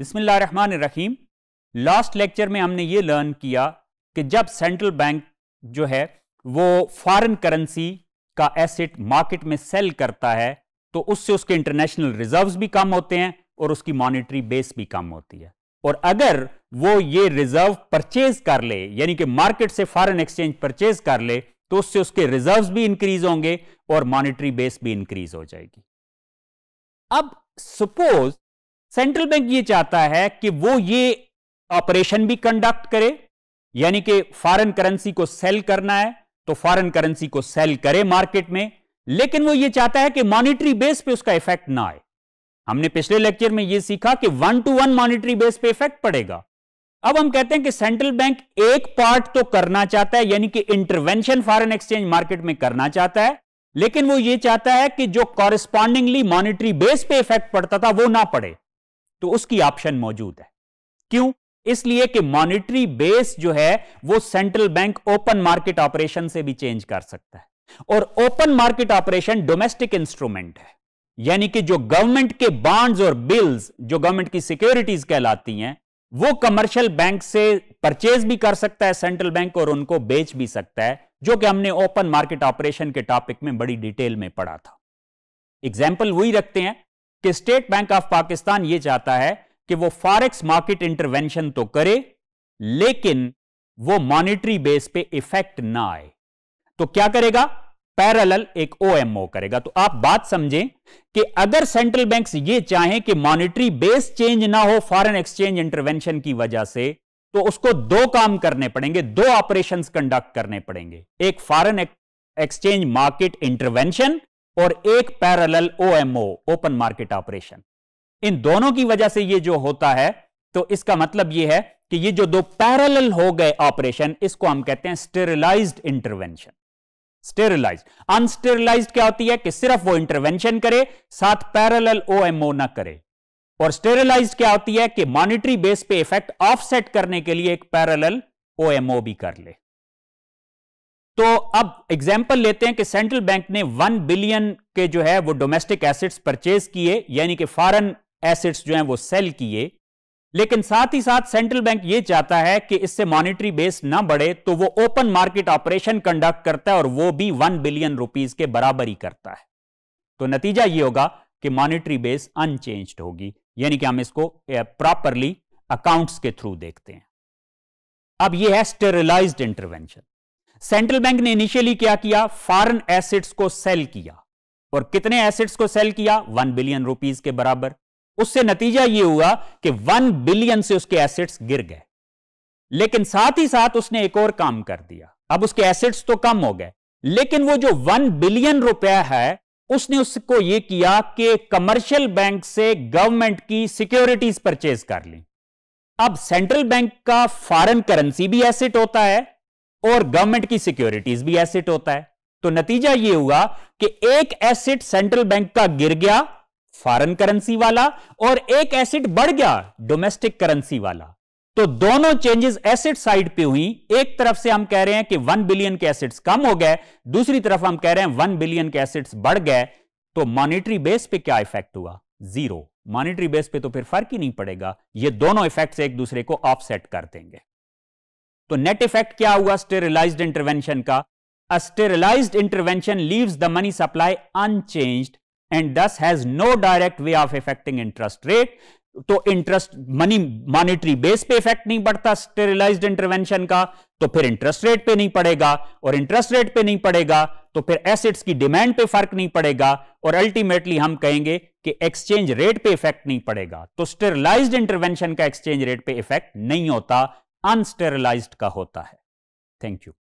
रहीम last lecture में हमने ये लर्न किया कि जब सेंट्रल बैंक जो है वो फॉरेन करेंसी का एसेट मार्केट में सेल करता है तो उससे उसके इंटरनेशनल रिजर्व्स भी कम होते हैं और उसकी मॉनेटरी बेस भी कम होती है और अगर वो ये रिजर्व परचेज कर ले यानी कि मार्केट से फॉरेन एक्सचेंज परचेज कर ले तो उससे उसके रिजर्व भी इंक्रीज होंगे और मॉनेटरी बेस भी इंक्रीज हो जाएगी अब सपोज सेंट्रल बैंक ये चाहता है कि वो ये ऑपरेशन भी कंडक्ट करे यानी कि फॉरेन करेंसी को सेल करना है तो फॉरेन करेंसी को सेल करे मार्केट में लेकिन वो ये चाहता है कि मॉनिटरी बेस पे उसका इफेक्ट ना आए हमने पिछले लेक्चर में यह सीखा कि one to one monetary base पे इफेक्ट पड़ेगा अब हम कहते हैं कि सेंट्रल बैंक एक पार्ट तो करना चाहता है यानी कि इंटरवेंशन फॉरन एक्सचेंज मार्केट में करना चाहता है लेकिन वो ये चाहता है कि जो कॉरेस्पॉन्डिंगली मॉनिटरी बेस पे इफेक्ट पड़ता था वो ना पड़े तो उसकी ऑप्शन मौजूद है क्यों इसलिए कि मॉनिटरी बेस जो है वो central bank open market operation से भी चेंज कर सकता है और open market operation domestic instrument है यानी कि जो गवर्नमेंट के बॉन्ड्स और बिल्स जो गवर्नमेंट की सिक्योरिटीज कहलाती हैं वो कमर्शियल बैंक से परचेज भी कर सकता है सेंट्रल बैंक और उनको बेच भी सकता है जो कि हमने ओपन मार्केट ऑपरेशन के टॉपिक में बड़ी डिटेल में पढ़ा था एग्जाम्पल वही रखते हैं कि स्टेट बैंक ऑफ पाकिस्तान यह चाहता है कि वो फॉरेक्स मार्केट इंटरवेंशन तो करे लेकिन वो मॉनिटरी बेस पे इफेक्ट ना आए तो क्या करेगा पैरेलल एक ओएमओ करेगा तो आप बात समझें कि अगर सेंट्रल बैंक्स ये चाहें कि मॉनिटरी बेस चेंज ना हो फॉरेन एक्सचेंज इंटरवेंशन की वजह से तो उसको दो काम करने पड़ेंगे दो ऑपरेशंस कंडक्ट करने पड़ेंगे एक फॉरेन एक्सचेंज मार्केट इंटरवेंशन और एक parallel OMO open market operation इन दोनों की वजह से ये जो होता है तो इसका मतलब ये है कि ये जो दो पैरेलल हो गए ऑपरेशन इसको हम कहते हैं स्टेरिलाइज्ड इंटरवेंशन स्टेरिलाइज अनस्टेरिलाइज क्या होती है कि सिर्फ वो इंटरवेंशन करे साथ पैरेलल ओएमओ ना करे और स्टेरिलाइज क्या होती है कि मॉनिटरी बेस पे इफेक्ट ऑफसेट करने के लिए एक पैरेलल ओएमओ भी कर ले तो अब एग्जाम्पल लेते हैं कि सेंट्रल बैंक ने वन बिलियन के जो है वो डोमेस्टिक एसेट्स परचेज किए यानी कि फॉरन एसेट्स जो हैं वो सेल किए लेकिन साथ ही साथ सेंट्रल बैंक ये चाहता है कि इससे मॉनिटरी बेस ना बढ़े तो वो ओपन मार्केट ऑपरेशन कंडक्ट करता है और वो भी वन बिलियन रुपीज के बराबर ही करता है तो नतीजा ये होगा कि मॉनिटरी बेस अनचेंज होगी यानी कि हम इसको प्रॉपरली अकाउंट्स के थ्रू देखते हैं अब यह है स्टेरिलाइज्ड इंटरवेंशन सेंट्रल बैंक ने इनिशियली क्या किया फॉरेन एसेट्स को सेल किया और कितने एसेट्स को सेल किया वन बिलियन रुपीज के बराबर उससे नतीजा यह हुआ कि वन बिलियन से उसके एसेट्स गिर गए लेकिन साथ ही साथ उसने एक और काम कर दिया अब उसके एसेट्स तो कम हो गए लेकिन वो जो वन बिलियन रुपया है उसने उसको यह किया कि कमर्शियल बैंक से गवर्नमेंट की सिक्योरिटीज परचेज कर ली अब सेंट्रल बैंक का फॉरेन करेंसी भी एसेट होता है और गवर्नमेंट की सिक्योरिटीज भी एसेट होता है तो नतीजा यह हुआ कि एक एसेट सेंट्रल बैंक का गिर गया फॉरेन करेंसी वाला और एक एसेट बढ़ गया डोमेस्टिक करेंसी वाला तो दोनों चेंजेस एसेट साइड पे हुई एक तरफ से हम कह रहे हैं कि वन बिलियन के एसेट्स कम हो गए दूसरी तरफ हम कह रहे हैं वन बिलियन के एसेट्स बढ़ गए तो मॉनिटरी बेस पे क्या इफेक्ट हुआ जीरो मॉनिटरी बेस पे तो फिर फर्क ही नहीं पड़ेगा ये दोनों इफेक्ट्स एक दूसरे को ऑफसेट कर देंगे तो नेट इफेक्ट क्या हुआ स्टेरिलाइज्ड इंटरवेंशन का a intervention leaves the money supply unchanged and thus has no direct way of affecting interest rate तो इंटरेस्ट मनी मॉनेटरी बेस पे इफेक्ट नहीं पड़ता स्टेरिलाइज्ड इंटरवेंशन का तो फिर इंटरेस्ट रेट पे नहीं पड़ेगा और इंटरेस्ट रेट पे नहीं पड़ेगा तो फिर एसेट्स की डिमांड पे फर्क नहीं पड़ेगा और अल्टीमेटली हम कहेंगे कि एक्सचेंज रेट पे इफेक्ट नहीं पड़ेगा तो स्टेरिलाइज्ड इंटरवेंशन का एक्सचेंज रेट पे इफेक्ट नहीं होता अनस्टेरलाइज्ड का होता है थैंक यू